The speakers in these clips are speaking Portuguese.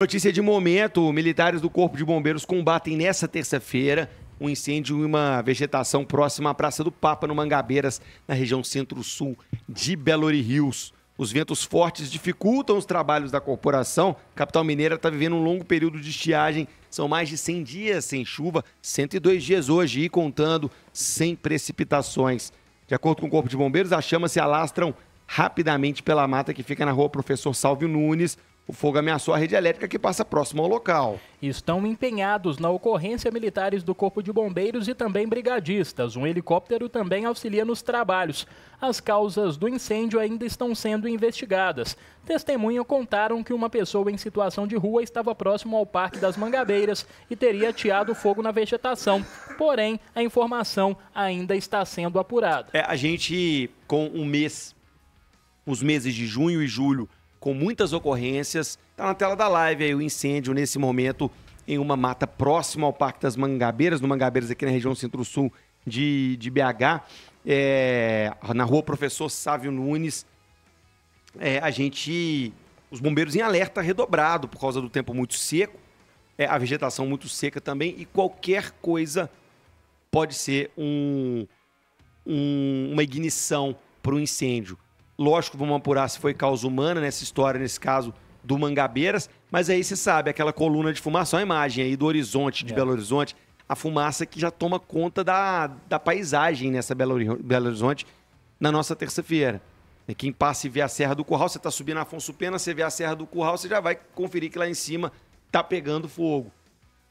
Notícia de momento: militares do Corpo de Bombeiros combatem nesta terça-feira um incêndio em uma vegetação próxima à Praça do Papa, no Mangabeiras, na região centro-sul de Belo Horizonte. Os ventos fortes dificultam os trabalhos da corporação. A capital mineira está vivendo um longo período de estiagem. São mais de 100 dias sem chuva, 102 dias hoje e contando, sem precipitações. De acordo com o Corpo de Bombeiros, as chamas se alastram rapidamente pela mata que fica na rua Professor Salvio Nunes, o fogo ameaçou a rede elétrica que passa próximo ao local. Estão empenhados na ocorrência militares do Corpo de Bombeiros e também brigadistas. Um helicóptero também auxilia nos trabalhos. As causas do incêndio ainda estão sendo investigadas. Testemunha contaram que uma pessoa em situação de rua estava próximo ao Parque das Mangabeiras e teria ateado fogo na vegetação. Porém, a informação ainda está sendo apurada. É, a gente, com um mês, os meses de junho e julho, com muitas ocorrências. Está na tela da live aí o incêndio nesse momento em uma mata próxima ao Parque das Mangabeiras, no Mangabeiras, aqui na região centro-sul de, de BH, é, na rua Professor Sávio Nunes. É, a gente. Os bombeiros em alerta redobrado por causa do tempo muito seco, é, a vegetação muito seca também, e qualquer coisa pode ser um, um uma ignição para um incêndio. Lógico, vamos apurar se foi causa humana nessa história, nesse caso do Mangabeiras, mas aí você sabe, aquela coluna de fumaça, uma imagem aí do horizonte, de é. Belo Horizonte, a fumaça que já toma conta da, da paisagem nessa Belo, Belo Horizonte na nossa terça-feira. Quem passa e vê a Serra do Curral, você está subindo Afonso Pena, você vê a Serra do Curral, você já vai conferir que lá em cima tá pegando fogo.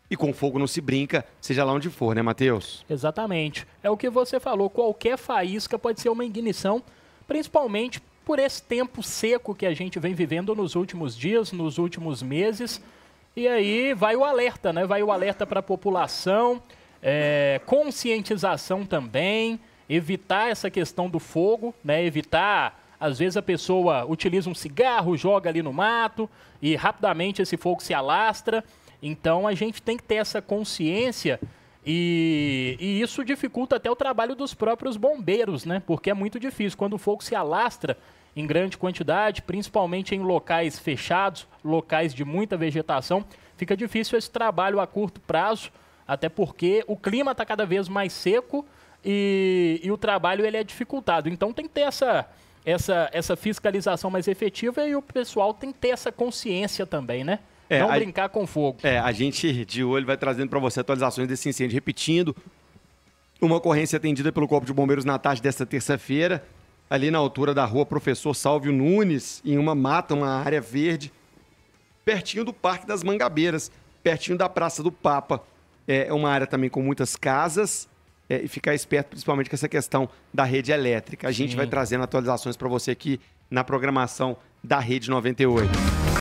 E com fogo não se brinca, seja lá onde for, né, Matheus? Exatamente. É o que você falou, qualquer faísca pode ser uma ignição principalmente por esse tempo seco que a gente vem vivendo nos últimos dias, nos últimos meses. E aí vai o alerta, né? Vai o alerta para a população, é, conscientização também, evitar essa questão do fogo, né? Evitar às vezes a pessoa utiliza um cigarro, joga ali no mato e rapidamente esse fogo se alastra. Então a gente tem que ter essa consciência e, e, isso dificulta até o trabalho dos próprios bombeiros, né? Porque é muito difícil. Quando o fogo se alastra em grande quantidade, principalmente em locais fechados, locais de muita vegetação, fica difícil esse trabalho a curto prazo, até porque o clima está cada vez mais seco e, e, o trabalho ele é dificultado. Então tem que ter essa, essa, essa fiscalização mais efetiva e o pessoal tem que ter essa consciência também, né? É, não a, brincar com fogo. É, a gente de olho vai trazendo para você atualizações desse incêndio. Repetindo, uma ocorrência atendida pelo Corpo de Bombeiros na tarde desta terça-feira, ali na altura da rua Professor Salvio Nunes, em uma mata, uma área verde, pertinho do Parque das Mangabeiras, pertinho da Praça do Papa. É, é uma área também com muitas casas. É, e ficar esperto, principalmente com essa questão da rede elétrica. A gente Sim. vai trazendo atualizações para você aqui na programação da Rede 98.